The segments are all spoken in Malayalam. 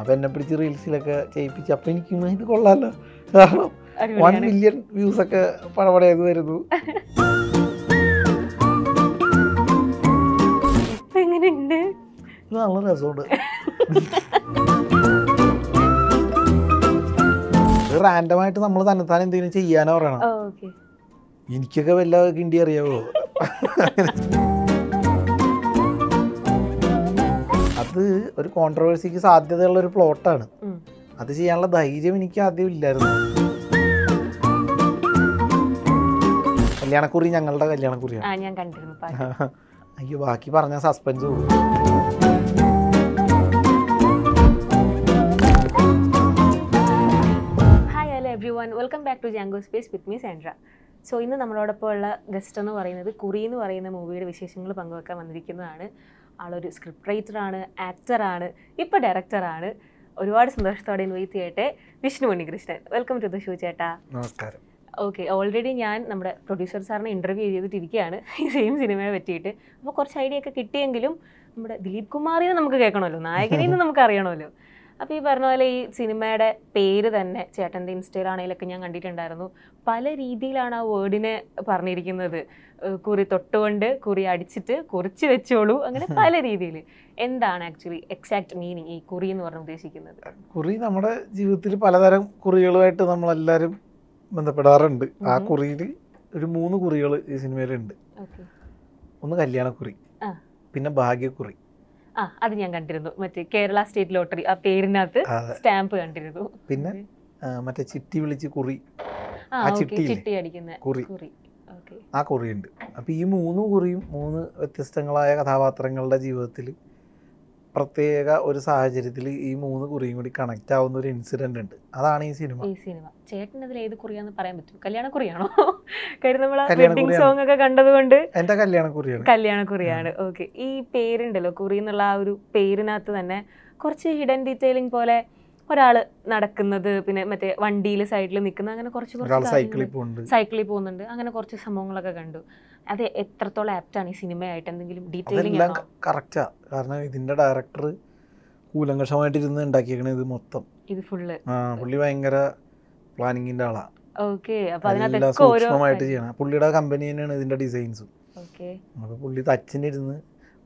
അപ്പം എന്നെ പിടിച്ച് റീൽസിലൊക്കെ ചെയ്യിപ്പിച്ച് അപ്പം എനിക്ക് ഇത് കൊള്ളാമല്ലോ കാരണം വൺ മില്യൺ വ്യൂസ് ഒക്കെ പടപടയത് വരുന്നു നല്ല രസമുണ്ട് റാൻഡമായിട്ട് നമ്മൾ തന്നെത്താൻ എന്തെങ്കിലും ചെയ്യാനോ പറയണം എനിക്കൊക്കെ വല്ല കിണ്ടി അറിയാവോ അത് ഒരു കോൺട്രവേഴ്സിക്ക് സാധ്യതയുള്ള ഒരു പ്ലോട്ടാണ് അത് ചെയ്യാനുള്ള ധൈര്യം എനിക്ക് ആദ്യം ഇല്ലായിരുന്നു കല്യാണക്കുറി ഞങ്ങളുടെ കല്യാണക്കുറിയാണ് അയ്യോ ബാക്കി പറഞ്ഞ സസ്പെൻസ് പോകും everyone welcome back to Django space with me Sandra so ഇന്ന് നമ്മളോടൊപ്പം ഉള്ള ഗസ്റ്റ് എന്ന് പറയുന്നത് കുറി എന്ന് പറയുന്ന മൂവിയുടെ വിശേഷങ്ങൾ പങ്കുവെക്കാൻ വന്നിരിക്കുന്നതാണ് ആളൊരു സ്ക്രിപ്റ്റ് റൈറ്ററാണ് ആക്ടറാണ് ഇപ്പോൾ ഡയറക്ടറാണ് ഒരുപാട് സന്തോഷത്തോടെ ഇൻവൈറ്റ് ചെയ്യട്ടെ Vishnu Unnikrishnan welcome to the ചേട്ടാ നമസ്കാരം ഓക്കെ ഓൾറെഡി ഞാൻ നമ്മുടെ പ്രൊഡ്യൂസർ സാറിനെ ഇൻ്റർവ്യൂ ചെയ്തിട്ടിരിക്കുകയാണ് ഈ സെയിം സിനിമയെ പറ്റിയിട്ട് അപ്പോൾ കുറച്ച് ഐഡിയ ഒക്കെ കിട്ടിയെങ്കിലും നമ്മുടെ ദിലീപ് കുമാറിനെ നമുക്ക് കേൾക്കണമല്ലോ നായകനെ നമുക്ക് അറിയണമല്ലോ അപ്പോൾ ഈ പറഞ്ഞ പോലെ ഈ സിനിമയുടെ പേര് തന്നെ ചേട്ടൻ്റെ ഇൻസ്റ്റയിലാണെങ്കിലൊക്കെ ഞാൻ കണ്ടിട്ടുണ്ടായിരുന്നു പല രീതിയിലാണ് ആ വേർഡിനെ പറഞ്ഞിരിക്കുന്നത് കുറി തൊട്ടുകൊണ്ട് കുറി അടിച്ചിട്ട് കുറിച്ച് വെച്ചോളൂ അങ്ങനെ പല രീതിയിൽ എന്താണ് ആക്ച്വലി എക്സാക്ട് മീനിങ് ഈ കുറി എന്ന് പറഞ്ഞ് ഉദ്ദേശിക്കുന്നത് കുറി നമ്മുടെ ജീവിതത്തിൽ പലതരം കുറികളുമായിട്ട് നമ്മളെല്ലാവരും ബന്ധപ്പെടാറുണ്ട് ആ കുറിയിൽ ഒരു മൂന്ന് കുറികൾ ഈ സിനിമയിലുണ്ട് ഒന്ന് കല്യാണക്കുറി പിന്നെ ഭാഗ്യക്കുറി ആ അത് ഞാൻ കണ്ടിരുന്നു മറ്റേ കേരള സ്റ്റേറ്റ് ലോട്ടറി ആ പേരിനകത്ത് സ്റ്റാമ്പ് കണ്ടിരുന്നു പിന്നെ മറ്റേ ചിട്ടി വിളിച്ച് കുറി ആ ചിട്ടി അടിക്കുന്ന കുറി ആ കുറിയുണ്ട് അപ്പൊ ഈ മൂന്ന് കുറിയും മൂന്ന് വ്യത്യസ്തങ്ങളായ കഥാപാത്രങ്ങളുടെ ജീവിതത്തിൽ പ്രത്യേക ഒരു സാഹചര്യത്തിൽ ഈ മൂന്ന് കുറിയും കൂടി കണക്ട് ആവുന്ന ഒരു ഇൻസിഡന്റ് ഉണ്ട് അതാണ് ഈ സിനിമ ഈ സിനിമ ചേട്ടൻ അതിൽ ഏത് കുറിയാന്ന് പറയാൻ പറ്റും കല്യാണ കുറിയാണോ കാര്യം നമ്മൾ സോങ് ഒക്കെ കണ്ടതുകൊണ്ട് എന്റെ കല്യാണ കുറിയാണ് കല്യാണ കുറിയാണ് ഓക്കെ ഈ പേരുണ്ടല്ലോ കുറി എന്നുള്ള ആ ഒരു പേരിനകത്ത് തന്നെ കുറച്ച് ഹിഡൻ ഡീറ്റെയിലിംഗ് പോലെ ഒരാൾ നടക്കുന്നത് പിന്നെ മറ്റേ വണ്ടിയിൽ സൈഡിൽ നിൽക്കുന്ന അങ്ങനെ കുറച്ച് കുറച്ച് സൈക്കിളിൽ പോകുന്നുണ്ട് അങ്ങനെ കുറച്ച് സംഭവങ്ങളൊക്കെ കണ്ടു അത് എത്രത്തോളം ആപ്റ്റാണ് ഈ സിനിമയായിട്ട് എന്തെങ്കിലും ഡീറ്റെയിലിംഗ് കറക്റ്റാ കാരണം ഇതിന്റെ ഡയറക്ടർ കൂലങ്കഷമായിട്ട് ഇരുന്ന് ഉണ്ടാക്കിയേക്കണ ഇത് മൊത്തം ഇത് ഫുള്ള് പുള്ളി ഭയങ്കര പ്ലാനിങ്ങിന്റെ ആളാ അപ്പോൾ അപ്പൊ അതിനകത്തൊക്കെ സൂക്ഷ്മമായിട്ട് ചെയ്യണം പുള്ളിയുടെ കമ്പനി തന്നെയാണ് ഇതിന്റെ ഡിസൈൻസും ഓക്കേ അപ്പൊ പുള്ളി ഇരുന്ന്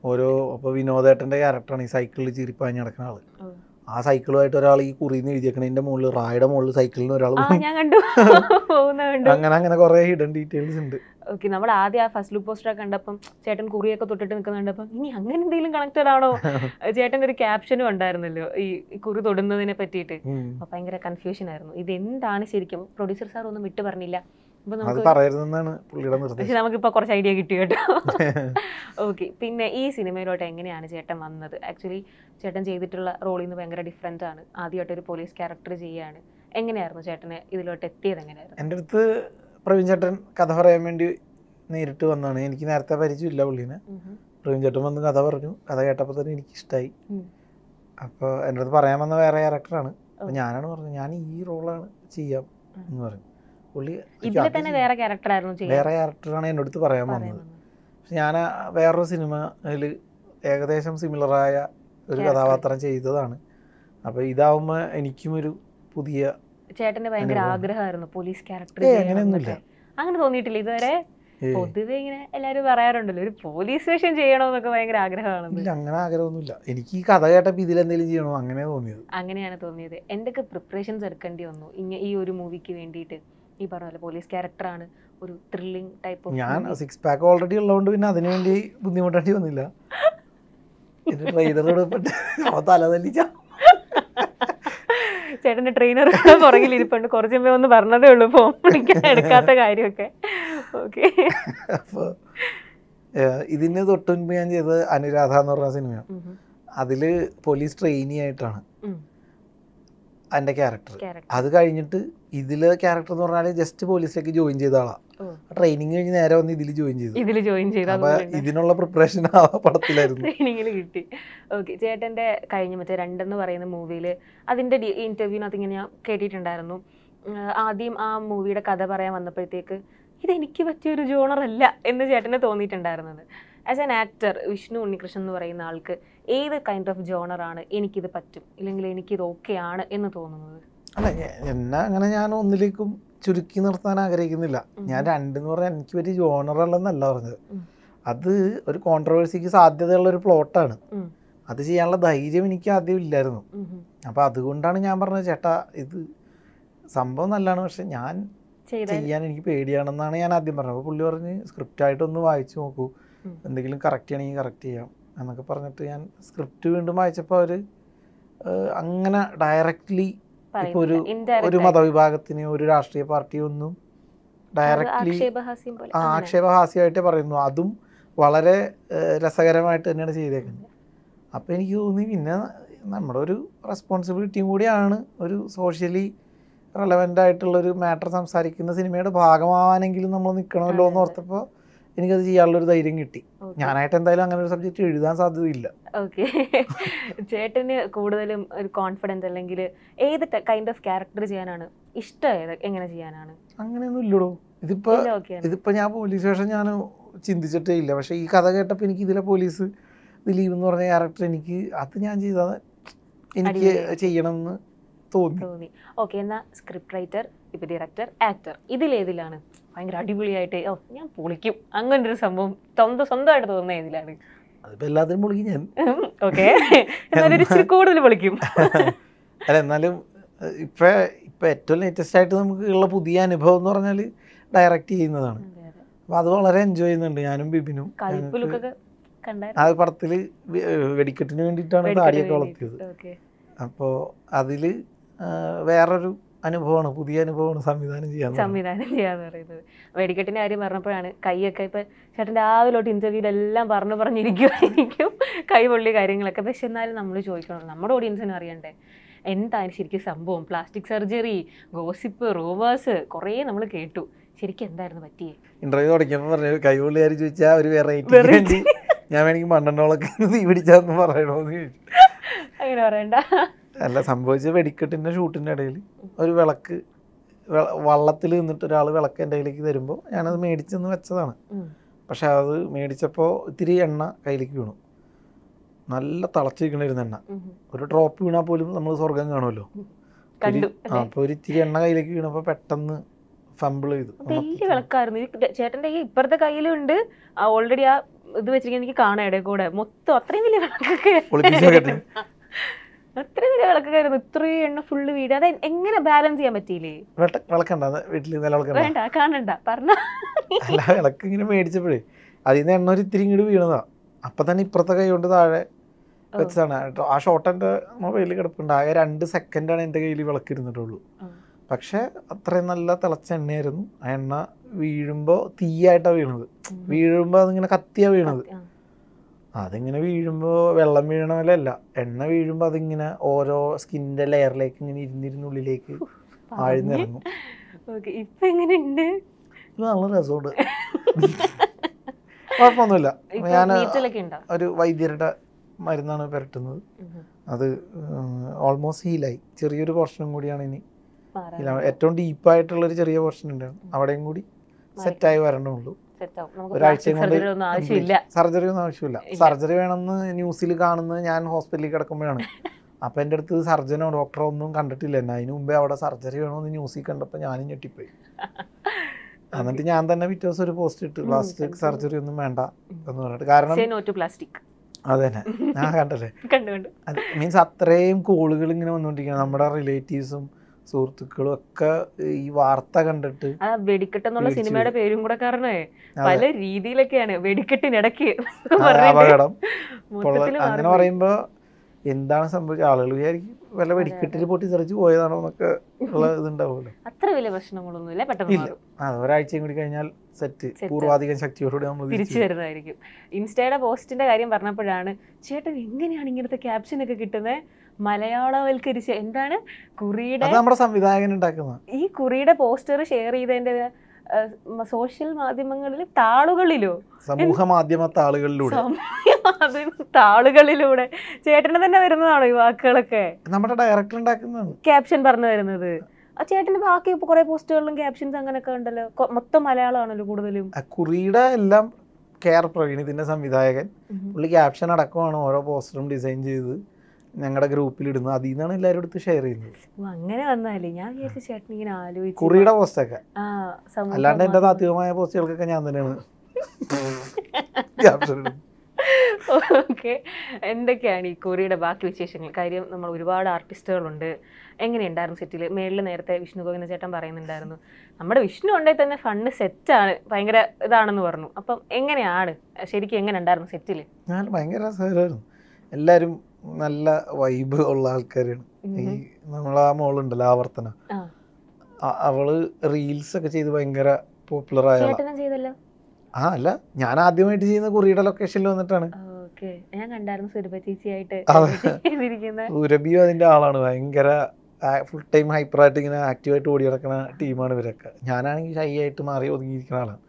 ഓരോ അപ്പൊ വിനോദേട്ടന്റെ ക്യാരക്ടറാണ് ഈ സൈക്കിളിൽ ചിരിപ്പാഞ്ഞ് നടക്കുന്ന ആള് ആ സൈക്കിളുമായിട്ട് ഒരാൾ ഈ നിന്ന് എഴുതിയേക്കണതിന്റെ മുകളിൽ റായുടെ മുകളിൽ സൈക്കിളിന് ഒരാൾ അങ്ങനെ അങ്ങനെ കുറെ ഹിഡൻ ഡീറ്റെയിൽസ് ഉണ്ട് ഓക്കെ നമ്മൾ ആദ്യം ആ ഫസ്റ്റ് ലുക്ക് പോസ്റ്റർ കണ്ടപ്പം ചേട്ടൻ കുറിയൊക്കെ തൊട്ടിട്ട് നിൽക്കുന്ന കണ്ടപ്പം ഇനി അങ്ങനെ എന്തെങ്കിലും കണക്റ്റഡ് ആണോ ചേട്ടൻ്റെ ഒരു ക്യാപ്ഷനും ഉണ്ടായിരുന്നല്ലോ ഈ കുറി തൊടുന്നതിനെ പറ്റിയിട്ട് ഭയങ്കര കൺഫ്യൂഷൻ ആയിരുന്നു ഇത് എന്താണ് ശരിക്കും പ്രൊഡ്യൂസർ സാർ ഒന്നും വിട്ടു പറഞ്ഞില്ല അത് കുറച്ച് ഐഡിയ കിട്ടി കേട്ടോ ഓക്കെ പിന്നെ ഈ സിനിമയിലോട്ട് എങ്ങനെയാണ് ചേട്ടൻ വന്നത് ആക്ച്വലി ചേട്ടൻ ചെയ്തിട്ടുള്ള റോളിൽ നിന്ന് ഭയങ്കര ഡിഫറെന്റ് ആണ് ആദ്യമായിട്ട് ഒരു പോലീസ് ക്യാരക്ടർ ചെയ്യാണ് എങ്ങനെയായിരുന്നു ചേട്ടനെ ഇതിലോട്ട് എത്തിയത് എങ്ങനെയായിരുന്നു എൻ്റെ അടുത്ത് പ്രവീൺ ചേട്ടൻ കഥ പറയാൻ വേണ്ടി നേരിട്ട് വന്നാണ് എനിക്ക് നേരത്തെ പരിചയമില്ല പുള്ളീനെ പ്രവീൺ ചേട്ടൻ വന്ന് കഥ പറഞ്ഞു കഥ കേട്ടപ്പോൾ തന്നെ എനിക്ക് ഇഷ്ടമായി അപ്പോൾ എൻ്റെ അടുത്ത് പറയാൻ വന്ന വേറെ ക്യാരക്ടറാണ് അപ്പോൾ ഞാനാണ് പറഞ്ഞത് ഞാൻ ഈ റോളാണ് ചെയ്യാം എന്ന് പറഞ്ഞു പുള്ളി ഇതിൽ തന്നെ വേറെ ക്യാരക്ടറായിരുന്നു വേറെ ക്യാരക്ടറാണ് എൻ്റെ അടുത്ത് പറയാൻ വന്നത് ഞാൻ വേറൊരു സിനിമയിൽ ഏകദേശം സിമിലറായ ഒരു കഥാപാത്രം ചെയ്തതാണ് അപ്പോൾ ഇതാവുമ്പോൾ എനിക്കും ഒരു പുതിയ ചേട്ടൻ്റെ ഭയങ്കര ആഗ്രഹമായിരുന്നു പോലീസ് ക്യാരക്ടർ അങ്ങനെയൊന്നുമില്ല അങ്ങനെ തോന്നിയിട്ടില്ല ഇതുവരെ പൊതുവെ ഇങ്ങനെ എല്ലാരും പറയാറുണ്ടല്ലോ ഒരു പോലീസ് വേഷം ചെയ്യണോന്നൊക്കെ ഭയങ്കര ആഗ്രഹമാണ് അങ്ങനെ ആഗ്രഹമൊന്നുമില്ല എനിക്ക് ഈ കഥ കേട്ടപ്പോൾ എന്തെങ്കിലും ചെയ്യണോ അങ്ങനെ തോന്നിയത് അങ്ങനെയാണ് തോന്നിയത് എന്തൊക്കെ പ്രിപ്പറേഷൻസ് എടുക്കേണ്ടി വന്നു ഇങ്ങനെ ഈ ഒരു മൂവിക്ക് വേണ്ടിയിട്ട് ഈ പറഞ്ഞ പോലീസ് ക്യാരക്ടറാണ് ഒരു ത്രില്ലിംഗ് ടൈപ്പ് ഞാൻ സിക്സ് പാക്ക് ഓൾറെഡി ഉള്ളതുകൊണ്ട് പിന്നെ അതിനു വേണ്ടി ബുദ്ധിമുട്ടേണ്ടി വന്നില്ല ചേട്ടന്റെ ട്രെയിനർ പുറകിൽ ഇരിപ്പുണ്ട് കുറച്ച് മുമ്പേ ഒന്ന് പറഞ്ഞതേ ഉള്ളൂ ഫോൺ വിളിക്കാൻ എടുക്കാത്ത കാര്യമൊക്കെ ഓക്കെ ഇതിന് തൊട്ടുമുൻപ് ഞാൻ ചെയ്തത് അനുരാധ എന്ന് പറഞ്ഞ സിനിമയാണ് അതില് പോലീസ് ട്രെയിനി ആയിട്ടാണ് എൻ്റെ ക്യാരക്ടർ അത് കഴിഞ്ഞിട്ട് ഇതിലെ ക്യാരക്ടർ എന്ന് പറഞ്ഞാൽ ജസ്റ്റ് പോലീസിലേക്ക് ജോയിൻ ചെയ്ത ആളാണ് ട്രെയിനിങ് കഴിഞ്ഞ് നേരെ വന്ന് ഇതിൽ ജോയിൻ ചെയ്തു ഇതിൽ ജോയിൻ ചെയ്തു ഇതിനുള്ള പ്രിപ്പറേഷൻ ആ പടത്തിലായിരുന്നു ട്രെയിനിങ്ങിൽ കിട്ടി ഓക്കെ ചേട്ടന്റെ കഴിഞ്ഞ മറ്റേ രണ്ടെന്ന് പറയുന്ന മൂവിയിൽ അതിന്റെ ഇന്റർവ്യൂനകത്ത് ഇങ്ങനെ ഞാൻ കേട്ടിട്ടുണ്ടായിരുന്നു ആദ്യം ആ മൂവിയുടെ കഥ പറയാൻ വന്നപ്പോഴത്തേക്ക് ഇത് എനിക്ക് പറ്റിയ ഒരു ജോണർ അല്ല എന്ന് ചേട്ടന് തോന്നിയിട്ടുണ്ടായിരുന്നത് as an actor Vishnu Unnikrishnan എന്ന് പറയുന്ന ആൾക്ക് ഏത് കൈൻഡ് ഓഫ് ജോണർ ആണ് എനിക്കിത് പറ്റും ഇല്ലെങ്കിൽ എനിക്കിത് ആണ് എന്ന് തോന്നുന്നത് അല്ല എന്നെ അങ്ങനെ ഞാൻ ഒന്നിലേക്കും ചുരുക്കി നിർത്താൻ ആഗ്രഹിക്കുന്നില്ല ഞാൻ രണ്ടെന്ന് പറഞ്ഞാൽ എനിക്ക് പറ്റിയ ജോണറുള്ളതെന്നല്ല പറഞ്ഞത് അത് ഒരു കോൺട്രവേഴ്സിക്ക് സാധ്യതയുള്ള ഒരു പ്ലോട്ടാണ് അത് ചെയ്യാനുള്ള ധൈര്യം എനിക്ക് ആദ്യം ഇല്ലായിരുന്നു അപ്പോൾ അതുകൊണ്ടാണ് ഞാൻ പറഞ്ഞത് ചേട്ടാ ഇത് സംഭവം നല്ലതാണ് പക്ഷെ ഞാൻ ചെയ്യാൻ എനിക്ക് പേടിയാണെന്നാണ് ഞാൻ ആദ്യം പറഞ്ഞത് അപ്പോൾ പുള്ളി പറഞ്ഞ് സ്ക്രിപ്റ്റായിട്ടൊന്ന് വായിച്ചു നോക്കൂ എന്തെങ്കിലും കറക്റ്റ് ചെയ്യണമെങ്കിൽ കറക്റ്റ് ചെയ്യാം എന്നൊക്കെ പറഞ്ഞിട്ട് ഞാൻ സ്ക്രിപ്റ്റ് വീണ്ടും വായിച്ചപ്പോൾ അവർ അങ്ങനെ ഡയറക്റ്റ്ലി ഇപ്പോൾ ഒരു ഒരു മതവിഭാഗത്തിന് ഒരു രാഷ്ട്രീയ പാർട്ടി ഒന്നും ഡയറക്റ്റ്ലി ആക്ഷേപഹാസ്യമായിട്ട് പറയുന്നു അതും വളരെ രസകരമായിട്ട് തന്നെയാണ് ചെയ്തേക്കുന്നത് അപ്പോൾ എനിക്ക് തോന്നി പിന്നെ നമ്മുടെ ഒരു റെസ്പോൺസിബിലിറ്റിയും കൂടിയാണ് ഒരു സോഷ്യലി ആയിട്ടുള്ള ആയിട്ടുള്ളൊരു മാറ്റർ സംസാരിക്കുന്ന സിനിമയുടെ ഭാഗമാവാനെങ്കിലും നമ്മൾ നിൽക്കണമല്ലോ എന്ന് ഓർത്തപ്പോൾ എനിക്കത് ഒരു ധൈര്യം കിട്ടി ഞാനായിട്ട് എന്തായാലും അങ്ങനെ ഒരു സബ്ജക്റ്റ് എഴുതാൻ സാധ്യതയില്ല ഓക്കെ ചേട്ടന് കൂടുതലും ഒരു കോൺഫിഡൻസ് അല്ലെങ്കിൽ ഏത് കൈൻഡ് ഓഫ് ക്യാരക്ടർ ചെയ്യാനാണ് ഇഷ്ടം എങ്ങനെ ചെയ്യാനാണ് അങ്ങനെയൊന്നും ഇല്ലടോ ഇതിപ്പോ ഇതിപ്പോ ഞാൻ പോലീസ് വേഷം ഞാൻ ചിന്തിച്ചിട്ടേ ഇല്ല പക്ഷെ ഈ കഥ കേട്ടപ്പോൾ എനിക്ക് ഇതിലെ പോലീസ് ദിലീപ് എന്ന് പറഞ്ഞ ക്യാരക്ടർ എനിക്ക് അത് ഞാൻ ചെയ്താൽ എനിക്ക് ചെയ്യണം എന്ന് തോന്നി ഓക്കെ എന്നാ സ്ക്രിപ്റ്റ് റൈറ്റർ ഇപ്പൊ ഡയറക്ടർ ആക്ടർ ഇതിലേതിലാണ് ഭയങ്കര അടിപൊളിയായിട്ട് ഓ ഞാൻ പൊളിക്കും അങ്ങനെ ഒരു സംഭവം സ്വന്തം സ്വന്തമായിട്ട് തോന്നുന്ന ഏതിലാണ് എല്ലാത്തിനും പൊളിക്കും ഞാൻ ഓക്കെ ഇച്ചിരി കൂടുതൽ പൊളിക്കും അല്ല എന്നാലും ഇപ്പൊ ഇപ്പൊ ഏറ്റവും ലേറ്റസ്റ്റ് ആയിട്ട് നമുക്ക് ഉള്ള പുതിയ അനുഭവം എന്ന് പറഞ്ഞാൽ ഡയറക്റ്റ് ചെയ്യുന്നതാണ് അപ്പൊ അത് വളരെ എൻജോയ് ചെയ്യുന്നുണ്ട് ഞാനും ബിബിനും ആ പടത്തില് വെടിക്കെട്ടിന് വേണ്ടിയിട്ടാണ് താടിയൊക്കെ വളർത്തിയത് അപ്പോൾ അതില് വേറൊരു അനുഭവമാണ് പുതിയ അനുഭവമാണ് സംവിധാനം ചെയ്യാൻ സംവിധാനം ചെയ്യാന്ന് പറയുന്നത് വെടിക്കെട്ടിന്റെ കാര്യം പറഞ്ഞപ്പോഴാണ് കൈയൊക്കെ ഇപ്പൊ ചേട്ടൻ രാവിലോട്ട് ഇന്റർവ്യൂലെല്ലാം പറഞ്ഞു പറഞ്ഞിരിക്കുമായിരിക്കും കൈ പൊള്ളി കാര്യങ്ങളൊക്കെ പക്ഷെ എന്നാലും നമ്മൾ ചോദിക്കണം നമ്മുടെ ഓഡിയൻസിന് അറിയണ്ടേ എന്താണ് ശരിക്കും സംഭവം പ്ലാസ്റ്റിക് സർജറി ഗോസിപ്പ് റൂമേഴ്സ് കുറേ നമ്മൾ കേട്ടു ശരിക്കും എന്തായിരുന്നു പറ്റിയേ ഇന്റർവ്യൂ തുടങ്ങിയപ്പോൾ പറഞ്ഞു കാര്യം ചോദിച്ചാൽ ഒരു വെറൈറ്റി ഞാൻ വേണമെങ്കിൽ മണ്ണെണ്ണോളൊക്കെ തീ പിടിച്ചാന്ന് പറയണോന്ന് അങ്ങനെ പറയണ്ട അല്ല സംഭവിച്ച വെടിക്കെട്ടിൻ്റെ ഷൂട്ടിൻ്റെ ഇടയിൽ ഒരു വിളക്ക് വള്ളത്തിൽ നിന്നിട്ട് ഒരാൾ വിളക്ക് എൻ്റെ കയ്യിലേക്ക് തരുമ്പോൾ ഞാനത് മേടിച്ചെന്ന് വെച്ചതാണ് പക്ഷെ അത് മേടിച്ചപ്പോൾ ഇത്തിരി എണ്ണ കയ്യിലേക്ക് വീണു നല്ല തളച്ചിരിക്കണിരുന്ന എണ്ണ ഒരു ഡ്രോപ്പ് വീണാൽ പോലും നമ്മൾ സ്വർഗം കാണുമല്ലോ അപ്പോൾ ഒരു ഇത്തിരി എണ്ണ കയ്യിലേക്ക് വീണപ്പോൾ പെട്ടെന്ന് ഫംബിൾ ചെയ്തു വലിയ വിളക്കായിരുന്നു ചേട്ടൻ്റെ ഇപ്പുറത്തെ കയ്യിലുണ്ട് ഓൾറെഡി ആ ഇത് വെച്ചിരിക്കുന്ന എനിക്ക് കാണാം ഇടയിൽ കൂടെ മൊത്തം അത്രയും വലിയ അത്ര വലിയ വിളക്കുകയായിരുന്നു ഇത്രയും എണ്ണ ഫുള്ള് വീട് അത് എങ്ങനെ ബാലൻസ് ചെയ്യാൻ പറ്റിയില്ലേ വിളക്കണ്ട വീട്ടിൽ വേണ്ട കാണണ്ട വിളക്ക് ഇങ്ങനെ മേടിച്ചപ്പോഴേ അതിൽ നിന്ന് എണ്ണ ഒരു ഇത്തിരി ഇങ്ങോട്ട് വീണതാ അപ്പൊ തന്നെ ഇപ്പുറത്തെ കൈ കൊണ്ട് താഴെ വെച്ചതാണ് ആ ഷോട്ട് എന്റെ മൊബൈലിൽ കിടപ്പുണ്ട് ആകെ രണ്ട് സെക്കൻഡാണ് എന്റെ കയ്യിൽ വിളക്ക് പക്ഷെ അത്രയും നല്ല തിളച്ച എണ്ണയായിരുന്നു ആ എണ്ണ വീഴുമ്പോൾ തീയായിട്ടാ വീണത് വീഴുമ്പോൾ അതിങ്ങനെ കത്തിയാ വീണത് അതിങ്ങനെ വീഴുമ്പോൾ വെള്ളം വീഴണ പോലെ അല്ല എണ്ണ വീഴുമ്പോൾ അതിങ്ങനെ ഓരോ സ്കിന്റെ ലെയറിലേക്ക് ഇങ്ങനെ ഇരുന്നിരുന്നുള്ളിലേക്ക് നല്ല രസമുണ്ട് കുഴപ്പമൊന്നുമില്ല ഞാൻ ഒരു വൈദ്യരുടെ മരുന്നാണ് പുരട്ടുന്നത് അത് ഓൾമോസ്റ്റ് ഹീലായി ചെറിയൊരു പോർഷനും കൂടിയാണ് ഇനി ഏറ്റവും ഡീപ്പായിട്ടുള്ളൊരു ചെറിയ പോർഷൻ ഉണ്ടാണ് അവിടെയും കൂടി സെറ്റായി വരണുള്ളൂ സർജറി ഒന്നും ആവശ്യമില്ല സർജറി വേണമെന്ന് ന്യൂസിൽ കാണുന്നത് ഞാൻ ഹോസ്പിറ്റലിൽ കിടക്കുമ്പോഴാണ് അപ്പൊ എന്റെ അടുത്ത് സർജനോ ഡോക്ടറോ ഒന്നും കണ്ടിട്ടില്ല എന്നെ അതിന് മുമ്പേ അവിടെ സർജറി വേണമെന്ന് ന്യൂസിൽ കണ്ടപ്പോൾ ഞാനും ഞെട്ടിപ്പോയി എന്നിട്ട് ഞാൻ തന്നെ പിറ്റേ ദിവസം ഒരു പോസ്റ്റ് ഇട്ടു പ്ലാസ്റ്റിക് സർജറി ഒന്നും വേണ്ട എന്ന് പറഞ്ഞിട്ട് കാരണം പ്ലാസ്റ്റിക് അത് തന്നെ ഞാൻ കണ്ടല്ലേ മീൻസ് അത്രയും കോളുകൾ ഇങ്ങനെ വന്നുകൊണ്ടിരിക്കുന്നത് നമ്മുടെ റിലേറ്റീവ്സും സുഹൃത്തുക്കളും ഒക്കെ ഈ വാർത്ത കണ്ടിട്ട് ആ വെടിക്കെട്ട് എന്നുള്ള സിനിമയുടെ പേരും കൂടെ കാരണേ പല രീതിയിലൊക്കെയാണ് വെടിക്കെട്ടിനിടയ്ക്ക് അപകടം അങ്ങനെ പറയുമ്പോ എന്താണ് സംഭവിച്ചത് ആളുകൾ വിചാരിക്കും വല്ല വെടിക്കെട്ടിൽ പൊട്ടി തെറിച്ച് പോയതാണോ എന്നൊക്കെ ഉള്ള ഇതുണ്ടാവുമല്ലോ അത്ര വലിയ പ്രശ്നങ്ങളൊന്നും ഇല്ല പെട്ടെന്ന് അത് ഒരാഴ്ചയും കൂടി കഴിഞ്ഞാൽ സെറ്റ് പൂർവാധികം ശക്തിയോടുകൂടി നമ്മൾ തിരിച്ചു വരുന്നതായിരിക്കും ഇൻസ്റ്റയുടെ പോസ്റ്റിന്റെ കാര്യം പറഞ്ഞപ്പോഴാണ് ചേട്ടൻ എങ്ങനെയാണ് ഇങ്ങനത്തെ ക്യാപ്ഷൻ ഒക്കെ കിട്ടുന്നത് മലയാളവൽക്കരിച്ച് എന്താണ് കുറിയുടെ നമ്മുടെ സംവിധായകൻ ഉണ്ടാക്കുന്നത് ഈ കുറിയുടെ പോസ്റ്റർ ഷെയർ ചെയ്തതിന്റെ സോഷ്യൽ മാധ്യമങ്ങളിൽ താളുകളിലോ സമൂഹ മാധ്യമ താളുകളിലൂടെ താളുകളിലൂടെ ചേട്ടന് തന്നെ വരുന്നതാണോ ഈ വാക്കുകളൊക്കെ നമ്മുടെ ഡയറക്ടർ ഉണ്ടാക്കുന്നത് ക്യാപ്ഷൻ പറഞ്ഞു വരുന്നത് ആ ചേട്ടന് ബാക്കി കുറെ പോസ്റ്റുകളിലും ക്യാപ്ഷൻസ് അങ്ങനെയൊക്കെ ഉണ്ടല്ലോ മൊത്തം മലയാളമാണല്ലോ കൂടുതലും കുറിയുടെ എല്ലാം കെ ആർ പ്രവീണിതിന്റെ സംവിധായകൻ പുള്ളി ക്യാപ്ഷൻ അടക്കമാണ് ഓരോ പോസ്റ്ററും ഡിസൈൻ ചെയ്ത് ഞങ്ങളുടെ ഗ്രൂപ്പിൽ ഇടുന്നത് അതിൽ നിന്നാണ് എല്ലാവരും എടുത്ത് ഷെയർ ചെയ്യുന്നത് അങ്ങനെ വന്നാലേ ഞാൻ വിചാരിച്ചു ചേട്ടൻ ഇങ്ങനെ ആലോചിച്ചു കുറിയുടെ പോസ്റ്റൊക്കെ അല്ലാണ്ട് എൻ്റെ താത്വികമായ പോസ്റ്റുകൾക്കൊക്കെ ഞാൻ തന്നെയാണ് ഓക്കെ എന്തൊക്കെയാണ് ഈ കുറിയുടെ ബാക്കി വിശേഷങ്ങൾ കാര്യം നമ്മൾ ഒരുപാട് ആർട്ടിസ്റ്റുകളുണ്ട് എങ്ങനെയുണ്ടായിരുന്നു സെറ്റിൽ മേളിൽ നേരത്തെ വിഷ്ണു ഗോവിന്ദ ചേട്ടൻ പറയുന്നുണ്ടായിരുന്നു നമ്മുടെ വിഷ്ണു ഉണ്ടെങ്കിൽ തന്നെ ഫണ്ട് സെറ്റാണ് ഭയങ്കര ഇതാണെന്ന് പറഞ്ഞു അപ്പം എങ്ങനെയാണ് ശരിക്കും എങ്ങനെ ഉണ്ടായിരുന്നു സെറ്റിൽ ഞാൻ ഭയങ്കര എല്ലാവരും നല്ല വൈബ് ഉള്ള ആൾക്കാരാണ് ഈ നമ്മളെ ആ മോളുണ്ടല്ലോ ആവർത്തന അവള് റീൽസ് ഒക്കെ ചെയ്ത് ഭയങ്കര പോപ്പുലർ ആയ ആ അല്ല ഞാൻ ആദ്യമായിട്ട് ചെയ്യുന്ന കുറിയുടെ ലൊക്കേഷനിൽ വന്നിട്ടാണ് സുരഭിയും അതിന്റെ ആളാണ് ഭയങ്കര ഫുൾ ടൈം ഹൈപ്പർ ആയിട്ട് ഇങ്ങനെ ആക്റ്റീവായിട്ട് ഓടി നടക്കുന്ന ടീമാണ് ഇവരൊക്കെ ഞാനാണെങ്കിൽ ഷൈ ആയിട്ട് മാറി ഒതുങ്ങിയിരിക്കുന്ന ആളാണ്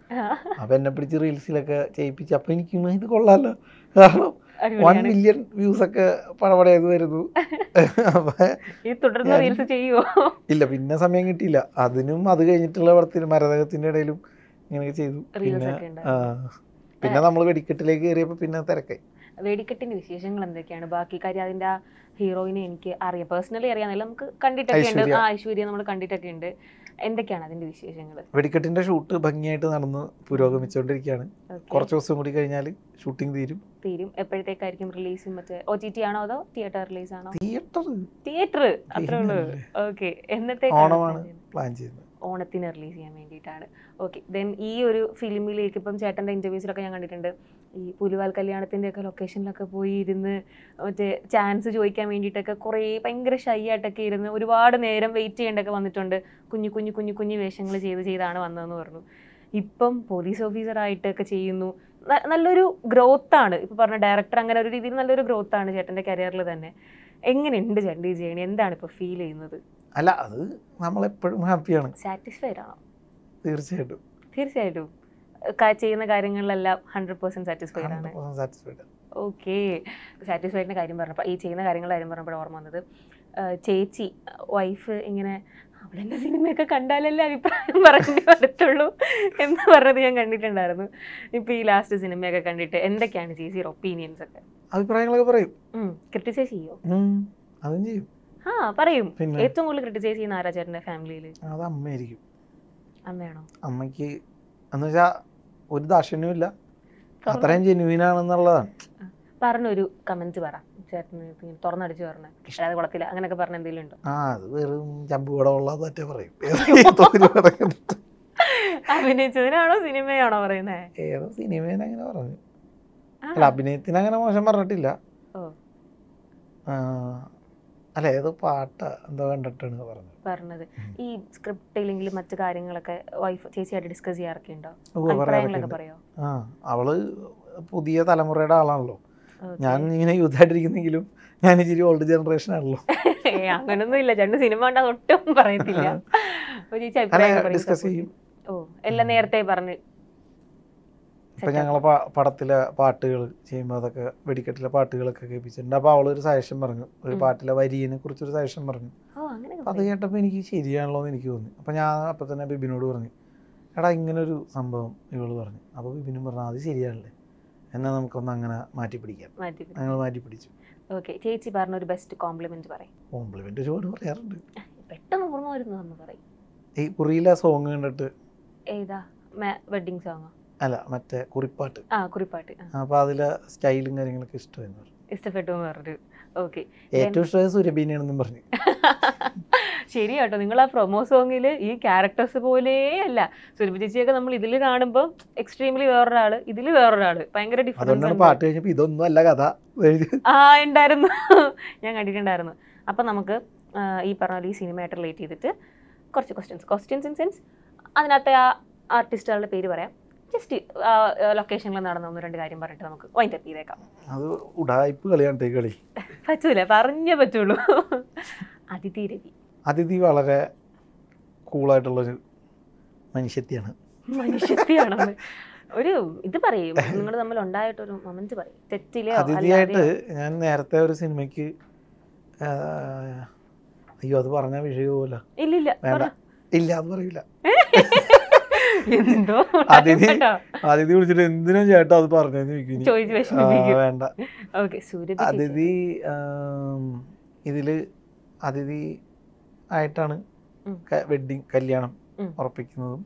അപ്പൊ എന്നെ പിടിച്ച് റീൽസിലൊക്കെ ചെയ്യിപ്പിച്ച് അപ്പൊ എനിക്ക് ഇത് കൊള്ളാമല്ലോ കാരണം വൺ മില്യൺ വ്യൂസ് ഒക്കെ പടപടയത് വരുന്നു തുടർന്ന് റീൽസ് ചെയ്യുമോ ഇല്ല പിന്നെ സമയം കിട്ടിയില്ല അതിനും അത് കഴിഞ്ഞിട്ടുള്ള പടത്തിന് മരതകത്തിന്റെ ഇടയിലും ഇങ്ങനെയൊക്കെ ചെയ്തു പിന്നെ പിന്നെ നമ്മൾ വെടിക്കെട്ടിലേക്ക് കയറിയപ്പോ പിന്നെ തിരക്കായി വെടിക്കെട്ടിന്റെ വിശേഷങ്ങൾ എന്തൊക്കെയാണ് ബാക്കി കാര്യം അതിന്റെ ഹീറോയിനെ എനിക്ക് അറിയാം പേഴ്സണലി അറിയാമെന്നല്ല നമുക്ക് കണ്ടിട്ടൊക്കെ ഉണ്ട് ആ ഐശ്വര്യ നമ്മൾ കണ്ടിട്ടൊക്കെ ഉണ്ട് എന്തൊക്കെയാണ് അതിന്റെ വിശേഷങ്ങൾ വെടിക്കെട്ടിന്റെ ഷൂട്ട് ഭംഗിയായിട്ട് നടന്ന് പുരോഗമിച്ചുകൊണ്ടിരിക്കുകയാണ് കുറച്ച് ദിവസം കൂടി കഴിഞ്ഞാൽ ഷൂട്ടിംഗ് തീരും തീരും എപ്പോഴത്തേക്കായിരിക്കും റിലീസ് മറ്റേ ഒ ടി ടി ആണോ അതോ തിയേറ്റർ റിലീസ് ആണോ തിയേറ്റർ തിയേറ്റർ അത്രേ ഉള്ളൂ ഓക്കെ എന്നത്തെ ഓണമാണ് പ്ലാൻ ചെയ്യുന്നത് ഓണത്തിന് റിലീസ് ചെയ്യാൻ വേണ്ടിയിട്ടാണ് ഓക്കെ ദെൻ ഈ ഒരു ഫിലിമിലേക്ക് ഇപ്പം ചേട്ടൻ്റെ ഇൻ്റർവ്യൂസിലൊക്കെ ഞാൻ കണ്ടിട്ടുണ്ട് ഈ പുലിവാൽ കല്യാണത്തിൻ്റെയൊക്കെ ലൊക്കേഷനിലൊക്കെ പോയി ഇരുന്ന് മറ്റേ ചാൻസ് ചോദിക്കാൻ വേണ്ടിയിട്ടൊക്കെ കുറേ ഭയങ്കര ഷൈ ആയിട്ടൊക്കെ ഇരുന്ന് ഒരുപാട് നേരം വെയിറ്റ് ചെയ്യേണ്ടൊക്കെ വന്നിട്ടുണ്ട് കുഞ്ഞു കുഞ്ഞു കുഞ്ഞു കുഞ്ഞു വേഷങ്ങൾ ചെയ്ത് ചെയ്താണ് വന്നതെന്ന് പറഞ്ഞു ഇപ്പം പോലീസ് ഓഫീസറായിട്ടൊക്കെ ചെയ്യുന്നു നല്ലൊരു ഗ്രോത്താണ് ഇപ്പം പറഞ്ഞ ഡയറക്ടർ അങ്ങനെ ഒരു രീതിയിൽ നല്ലൊരു ഗ്രോത്താണ് ചേട്ടൻ്റെ കരിയറിൽ തന്നെ എങ്ങനെയുണ്ട് ചേട്ടൻ ഈ ജേണി എന്താണ് ഇപ്പോൾ ഫീൽ ചെയ്യുന്നത് അല്ല അത് നമ്മളെപ്പോഴും ഹാപ്പിയാണ് സാറ്റിസ്ഫൈഡ് ആണോ തീർച്ചയായിട്ടും തീർച്ചയായിട്ടും ചെയ്യുന്ന കാര്യങ്ങളിലെല്ലാം ഹൺഡ്രഡ് പെർസെന്റ് സാറ്റിസ്ഫൈഡ് ആണ് ഓക്കെ സാറ്റിസ്ഫൈഡിന്റെ കാര്യം പറഞ്ഞപ്പോൾ ഈ ചെയ്യുന്ന കാര്യങ്ങളുടെ കാര്യം പറഞ്ഞപ്പോൾ ഓർമ്മ വന്നത് ചേച്ചി വൈഫ് ഇങ്ങനെ അവളെൻ്റെ സിനിമയൊക്കെ കണ്ടാലല്ലേ അഭിപ്രായം പറഞ്ഞു വരത്തുള്ളൂ എന്ന് പറഞ്ഞത് ഞാൻ കണ്ടിട്ടുണ്ടായിരുന്നു ഇപ്പൊ ഈ ലാസ്റ്റ് സിനിമയൊക്കെ കണ്ടിട്ട് എന്തൊക്കെയാണ് ചേച്ചിയുടെ ഒപ്പീനിയൻസ് ഒക്കെ അഭിപ്രായങ്ങളൊക്കെ പറയും ക്രിട്ടിസൈസ് ചെയ്യോ അതും ചെയ്യും ആ പറയും ഏറ്റവും കൂടുതൽ ക്രിട്ടിസൈസ് ചെയ്യുന്ന ആരാ ഫാമിലിയിൽ അത് അമ്മയായിരിക്കും അമ്മയാണോ അമ്മയ്ക്ക് വെച്ചാൽ ഒരു ദാക്ഷണ്യവും ഇല്ല അത്രയും ജെനുവിൻ ആണെന്നുള്ളതാണ് പറഞ്ഞൊരു കമന്റ് പറ തുറന്നടിച്ചു അങ്ങനെയൊക്കെ ആ പറയും സിനിമയാണോ അങ്ങനെ പറഞ്ഞു അഭിനയത്തിന് അങ്ങനെ മോശം പറഞ്ഞിട്ടില്ല അല്ല ഏത് പാട്ട എന്തോ കണ്ടിട്ടാണ് പറഞ്ഞത് പറഞ്ഞത് ഈ സ്ക്രിപ്റ്റ് അല്ലെങ്കിൽ മറ്റു കാര്യങ്ങളൊക്കെ വൈഫ് ചേച്ചിയായിട്ട് ഡിസ്കസ് ചെയ്യാറൊക്കെ ഉണ്ടോ പറയോ ആ അവള് പുതിയ തലമുറയുടെ ആളാണല്ലോ ഞാൻ ഇങ്ങനെ യൂത്ത് ആയിട്ടിരിക്കുന്നെങ്കിലും ഞാൻ ഇച്ചിരി ഓൾഡ് ജനറേഷൻ ആണല്ലോ അങ്ങനൊന്നും ഇല്ല ചേട്ടൻ സിനിമ കണ്ടാൽ ഒട്ടും പറയത്തില്ല ഡിസ്കസ് ചെയ്യും ഓ എല്ലാം നേരത്തെ പറഞ്ഞു ഇപ്പം ഞങ്ങൾ പടത്തിലെ പാട്ടുകൾ ചെയ്യുമ്പോൾ അതൊക്കെ വെടിക്കെട്ടിലെ പാട്ടുകളൊക്കെ കേൾപ്പിച്ചിട്ടുണ്ട് അപ്പോൾ അവളൊരു സജഷൻ പറഞ്ഞു ഒരു പാട്ടിലെ വരിയെ കുറിച്ചൊരു സജഷൻ പറഞ്ഞു അത് കേട്ടപ്പോൾ എനിക്ക് ശരിയാണല്ലോ എന്ന് എനിക്ക് തോന്നി അപ്പം ഞാൻ അപ്പം തന്നെ ബിബിനോട് പറഞ്ഞു എടാ ഇങ്ങനൊരു സംഭവം ഇവള് പറഞ്ഞു അപ്പോൾ ബിബിനും പറഞ്ഞു അത് ശരിയാണല്ലേ എന്നാൽ നമുക്കൊന്ന് അങ്ങനെ മാറ്റി പിടിക്കാം ഞങ്ങൾ മാറ്റി പിടിച്ചു ഓക്കെ ചേച്ചി പറഞ്ഞ ഒരു ബെസ്റ്റ് കോംപ്ലിമെന്റ് പറയും കോംപ്ലിമെന്റ് ഒരുപാട് പറയാറുണ്ട് പെട്ടെന്ന് ഓർമ്മ വരുന്നു പറയും ഈ കുറിയിലെ സോങ് കണ്ടിട്ട് ഏതാ വെഡിങ് സോങ്ങാ അല്ല മറ്റേ കുറിപ്പാട്ട് ആ കുറിപ്പാട്ട് അപ്പൊ അതിലെ സ്റ്റൈലും കാര്യങ്ങളൊക്കെ ഇഷ്ടമായിരുന്നു ഇഷ്ടപ്പെട്ടു എന്ന് പറഞ്ഞു ഓക്കെ ഏറ്റവും ഇഷ്ടമായ സുരഭീനെയാണെന്നും പറഞ്ഞു ശരിയാട്ടോ നിങ്ങൾ ആ പ്രൊമോ സോങ്ങിൽ ഈ ക്യാരക്ടേഴ്സ് പോലെ അല്ല സുരഭി ചേച്ചിയൊക്കെ നമ്മൾ ഇതിൽ കാണുമ്പോൾ എക്സ്ട്രീംലി വേറൊരാള് ഇതിൽ വേറൊരാള് ഭയങ്കര ഡിഫറൻസ് പാട്ട് കഴിഞ്ഞപ്പോൾ ഇതൊന്നും അല്ല കഥ ആ ഉണ്ടായിരുന്നു ഞാൻ കണ്ടിട്ടുണ്ടായിരുന്നു അപ്പം നമുക്ക് ഈ പറഞ്ഞ ഈ സിനിമയായിട്ട് റിലേറ്റ് ചെയ്തിട്ട് കുറച്ച് ക്വസ്റ്റ്യൻസ് ക്വസ്റ്റ്യൻസ് ഇൻ സെൻസ് അതിനകത്തെ ആ ആർട്ടിസ്റ്റുകളുടെ പേര് പറയാം ജസ്റ്റ് ലൊക്കേഷനിൽ നടന്ന ഒന്ന് രണ്ട് കാര്യം പറഞ്ഞിട്ട് നമുക്ക് വൈൻഡ് അപ്പ് ചെയ്തേക്കാം അത് ഉടായ്പ കളിയാണ് കളി പറ്റൂല പറഞ്ഞേ പറ്റുള്ളൂ അതിഥി രവി അതിഥി വളരെ കൂളായിട്ടുള്ളൊരു മനുഷ്യത്തിയാണ് മനുഷ്യത്തെയാണ് ഒരു ഇത് പറയും നിങ്ങൾ തമ്മിൽ ഉണ്ടായിട്ടൊരു മൊമെന്റ് പറയും തെറ്റിലെ അതിഥിയായിട്ട് ഞാൻ നേരത്തെ ഒരു സിനിമയ്ക്ക് അയ്യോ അത് പറഞ്ഞ വിഷയവുമല്ല ഇല്ല ഇല്ല അത് പറയില്ല എന്തോ അതിഥി അതിഥി വിളിച്ചിട്ട് എന്തിനാ ചേട്ടാ അത് പറഞ്ഞു വേണ്ട അതിഥി ഇതില് അതിഥി ആയിട്ടാണ് വെഡിങ് കല്യാണം ഉറപ്പിക്കുന്നതും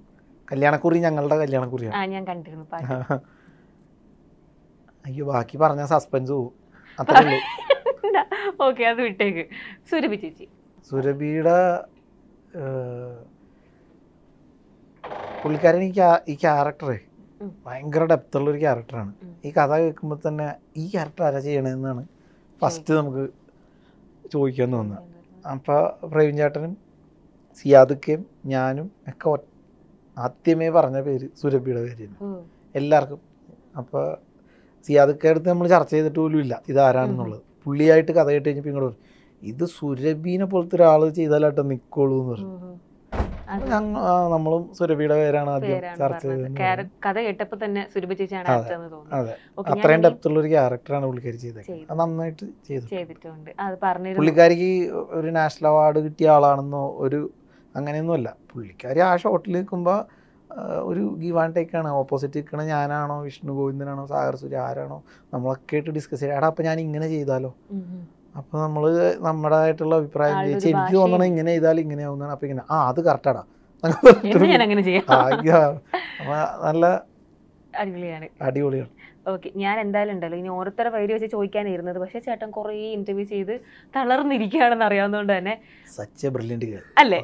കല്യാണക്കുറി ഞങ്ങളുടെ കല്യാണക്കുറിയാണ് ഞാൻ കണ്ടിരുന്നു അയ്യോ ബാക്കി പറഞ്ഞ സസ്പെൻസ് പോവും അത്രേ അത് വിട്ടേക്ക് സുരഭി ചേച്ചി സുരഭിയുടെ പുള്ളിക്കാരൻ ഈ ഈ ക്യാരക്ടറെ ഭയങ്കര ഡെപ്തുള്ള ഒരു ക്യാരക്ടറാണ് ഈ കഥ കേൾക്കുമ്പോൾ തന്നെ ഈ ക്യാരക്ടർ ആരാ ചെയ്യണമെന്നാണ് ഫസ്റ്റ് നമുക്ക് ചോദിക്കാൻ തോന്നുന്നത് അപ്പോൾ പ്രവീൺ ചേട്ടനും സിയാദുക്കയും ഞാനും ഒക്കെ ആദ്യമേ പറഞ്ഞ പേര് സുരഭിയുടെ പേരാണ് എല്ലാവർക്കും അപ്പോൾ സിയാദുക്കയുടെ അടുത്ത് നമ്മൾ ചർച്ച ചെയ്തിട്ട് പോലും ഇല്ല ഇതാരാണെന്നുള്ളത് പുള്ളിയായിട്ട് കഥ കേട്ട് കഴിഞ്ഞപ്പോൾ ഇങ്ങോട്ട് ഇത് സുരഭീനെ പോലത്തെ ഒരാൾ ചെയ്താലായിട്ട് നിൽക്കുള്ളൂ എന്ന് പറഞ്ഞു നമ്മളും സുരഭിയുടെ പേരാണ് ആദ്യം ചർച്ച കഥ കേട്ടപ്പോൾ തന്നെ സുരഭ ചേച്ചിയാണ് അതെ അത്രയും ഡെപ്തുള്ള ഒരു ക്യാരക്ടറാണ് പുള്ളിക്കാരി ചെയ്തത് അത് നന്നായിട്ട് ചെയ്തു ചെയ്തിട്ടുണ്ട് അത് പറഞ്ഞു പുള്ളിക്കാരിക്ക് ഒരു നാഷണൽ അവാർഡ് കിട്ടിയ ആളാണെന്നോ ഒരു അങ്ങനെയൊന്നുമല്ല പുള്ളിക്കാരി ആ ഷോട്ടിൽ നിൽക്കുമ്പോൾ ഒരു ഗീവ് ആൻഡ് ടേക്ക് ആണ് ഓപ്പോസിറ്റ് നിൽക്കണ ഞാനാണോ വിഷ്ണു ഗോവിന്ദനാണോ സാഗർ സൂര്യ ആരാണോ നമ്മളൊക്കെ ആയിട്ട് ഡിസ്കസ് ചെയ്യാം എടാ അപ്പം ഞാൻ ഇങ്ങനെ ചെയ്താലോ അപ്പോൾ നമ്മൾ നമ്മുടേതായിട്ടുള്ള അഭിപ്രായം ചോദിച്ചു എനിക്ക് തോന്നണം ഇങ്ങനെ ചെയ്താൽ ഇങ്ങനെ ആവുന്നതാണ് അപ്പോൾ ഇങ്ങനെ ആ അത് കറക്റ്റാടാ നല്ല അടിപൊളിയാണ് അടിപൊളിയാണ് ഓക്കെ ഞാൻ എന്തായാലും ഉണ്ടല്ലോ ഇനി ഓരോരുത്തരെ പേര് വെച്ച് ചോദിക്കാനിരുന്നത് പക്ഷെ ചേട്ടൻ കുറേ ഇന്റർവ്യൂ ചെയ്ത് തളർന്നിരിക്കുകയാണെന്ന് അറിയാവുന്നതുകൊണ്ട് തന്നെ അല്ലേ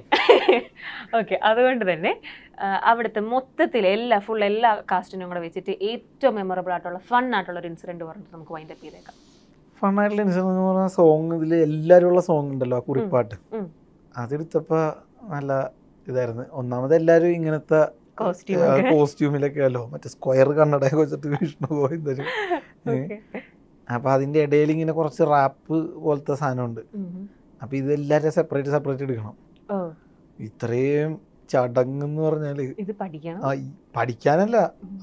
ഓക്കെ അതുകൊണ്ട് തന്നെ അവിടുത്തെ മൊത്തത്തിൽ എല്ലാ ഫുൾ എല്ലാ കാസ്റ്റിനും കൂടെ വെച്ചിട്ട് ഏറ്റവും മെമ്മറബിൾ ആയിട്ടുള്ള ഫൺ ആയിട്ടുള്ള ഒരു ഇൻസിഡന്റ് പറഞ്ഞിട്ട് നമുക്ക് വൈൻഡപ്പ് ചെയ്തേക്കാം ഫണ്ണായിട്ടുള്ള ഇൻസിഡൻസ് എന്ന് പറഞ്ഞ സോങ് ഇതിൽ എല്ലാവരും ഉള്ള സോങ് ഉണ്ടല്ലോ ആ കുറിപ്പാട്ട് അതെടുത്തപ്പോൾ നല്ല ഇതായിരുന്നു ഒന്നാമത് എല്ലാവരും ഇങ്ങനത്തെ കോസ്റ്റ്യൂമിലൊക്കെ അല്ലോ മറ്റേ സ്ക്വയർ കണ്ണടയൊക്കെ വെച്ചിട്ട് വിഷ്ണു ഗോവിന്ദരും അപ്പോൾ അതിൻ്റെ ഇടയിൽ ഇങ്ങനെ കുറച്ച് റാപ്പ് പോലത്തെ സാധനമുണ്ട് അപ്പോൾ ഇതെല്ലാവരും സെപ്പറേറ്റ് സെപ്പറേറ്റ് എടുക്കണം ഇത്രയും ചടങ്ങ് എന്ന് പറഞ്ഞാൽ പഠിക്കാനല്ല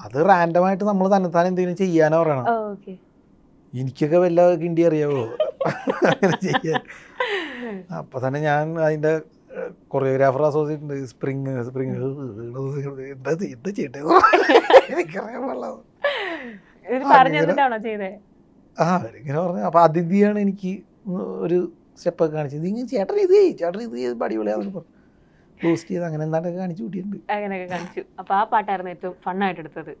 അത് റാൻഡമായിട്ട് നമ്മൾ തന്നെത്താൻ എന്തെങ്കിലും ചെയ്യാനോ പറയണം എനിക്കൊക്കെ വല്ലാതെ കിണ്ടി അറിയാവോ അങ്ങനെ ചെയ്യാൻ അപ്പം തന്നെ ഞാൻ അതിൻ്റെ കൊറിയോഗ്രാഫർ അസോസിയേറ്റ് ഉണ്ട് സ്പ്രിങ് സ്പ്രിങ് എന്താ എന്താ ചെയ്യട്ടെ എനിക്കറിയാൻ പാടില്ലാതെ ആ അവരിങ്ങനെ പറഞ്ഞു അപ്പം അതിഥിയാണ് എനിക്ക് ഒരു സ്റ്റെപ്പൊക്കെ കാണിച്ചത് നിങ്ങൾ ചേട്ടൻ ഇത് ചേട്ടൻ ഇത് ചെയ്ത് അടിപൊളിയാണെന്ന് പറഞ്ഞു ബൂസ്റ്റ് ചെയ്ത് അങ്ങനെ എന്താണ്ടൊക്കെ കാണിച്ചു കൂട്ടിയിട്ടുണ്ട് അങ്ങനെയൊക്കെ കാണിച്ചു അപ്പോൾ ആ പാട്ടായിരുന്നു ഏറ്റവും ഫണ്ണായിട്ട് എടുത്തത്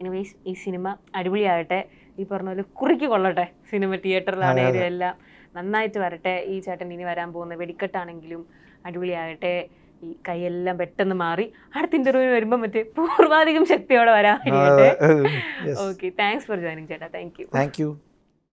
എനിവേസ് ഈ സിനിമ അടിപൊളിയാവട്ടെ ഈ പറഞ്ഞ പോലെ കുറിക്ക് കൊള്ളട്ടെ സിനിമ തിയേറ്ററിലാണെങ്കിലും എല്ലാം നന്നായിട്ട് വരട്ടെ ഈ ചേട്ടൻ ഇനി വരാൻ പോകുന്ന വെടിക്കെട്ടാണെങ്കിലും അടിപൊളിയാകട്ടെ ഈ കൈയെല്ലാം പെട്ടെന്ന് മാറി അടുത്ത ഇന്റർവ്യൂ വരുമ്പോൾ മറ്റേ പൂർവാധികം ശക്തിയോടെ വരാൻ ഓക്കെ താങ്ക്സ് ഫോർ ജോയിനിങ് ചേട്ടാ താങ്ക് യു താങ്ക് യു